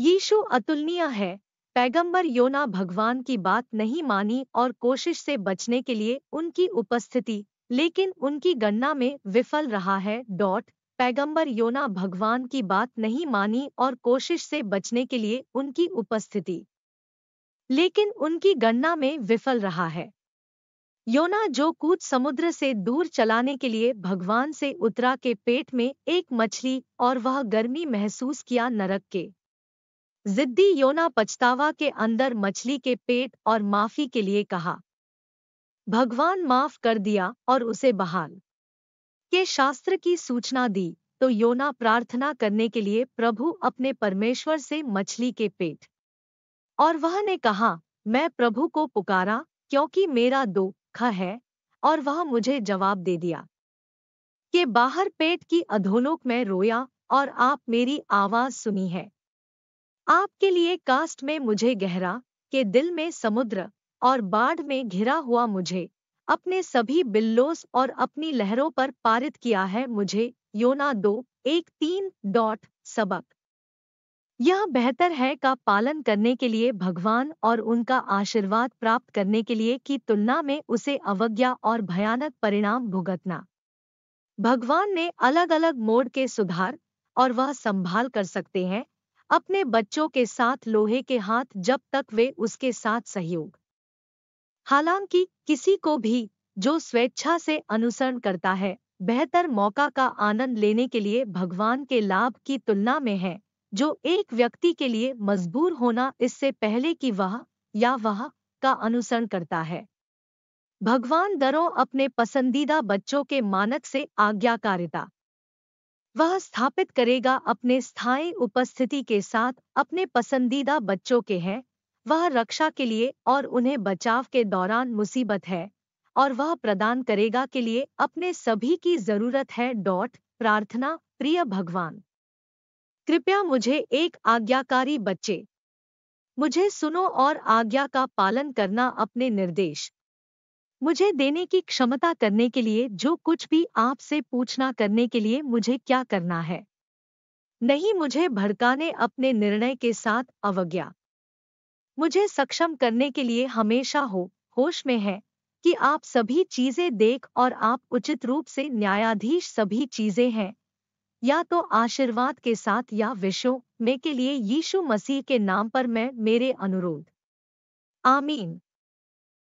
यीशु अतुलनीय है पैगंबर योना भगवान की बात नहीं मानी और कोशिश से बचने के लिए उनकी उपस्थिति लेकिन उनकी गणना में विफल रहा है डॉट पैगंबर योना भगवान की बात नहीं मानी और कोशिश से बचने के लिए उनकी उपस्थिति लेकिन उनकी गणना में विफल रहा है योना जो कूद समुद्र से दूर चलाने के लिए भगवान से उतरा के पेट में एक मछली और वह गर्मी महसूस किया नरक के जिद्दी योना पछतावा के अंदर मछली के पेट और माफी के लिए कहा भगवान माफ कर दिया और उसे बहाल के शास्त्र की सूचना दी तो योना प्रार्थना करने के लिए प्रभु अपने परमेश्वर से मछली के पेट और वह ने कहा मैं प्रभु को पुकारा क्योंकि मेरा दो ख है और वह मुझे जवाब दे दिया के बाहर पेट की अधोलोक में रोया और आप मेरी आवाज सुनी है आपके लिए कास्ट में मुझे गहरा के दिल में समुद्र और बाढ़ में घिरा हुआ मुझे अपने सभी बिल्लोस और अपनी लहरों पर पारित किया है मुझे योना दो एक तीन डॉट सबक यह बेहतर है का पालन करने के लिए भगवान और उनका आशीर्वाद प्राप्त करने के लिए की तुलना में उसे अवज्ञा और भयानक परिणाम भुगतना भगवान ने अलग अलग मोड के सुधार और वह संभाल कर सकते हैं अपने बच्चों के साथ लोहे के हाथ जब तक वे उसके साथ सहयोग हालांकि किसी को भी जो स्वेच्छा से अनुसरण करता है बेहतर मौका का आनंद लेने के लिए भगवान के लाभ की तुलना में है जो एक व्यक्ति के लिए मजबूर होना इससे पहले कि वह या वह का अनुसरण करता है भगवान दरों अपने पसंदीदा बच्चों के मानक से आज्ञाकारिता वह स्थापित करेगा अपने स्थायी उपस्थिति के साथ अपने पसंदीदा बच्चों के हैं वह रक्षा के लिए और उन्हें बचाव के दौरान मुसीबत है और वह प्रदान करेगा के लिए अपने सभी की जरूरत है डॉट प्रार्थना प्रिय भगवान कृपया मुझे एक आज्ञाकारी बच्चे मुझे सुनो और आज्ञा का पालन करना अपने निर्देश मुझे देने की क्षमता करने के लिए जो कुछ भी आपसे पूछना करने के लिए मुझे क्या करना है नहीं मुझे भड़काने अपने निर्णय के साथ अवज्ञा मुझे सक्षम करने के लिए हमेशा हो होश में है कि आप सभी चीजें देख और आप उचित रूप से न्यायाधीश सभी चीजें हैं या तो आशीर्वाद के साथ या विषयों में के लिए यीशु मसीह के नाम पर मैं मेरे अनुरोध आमीन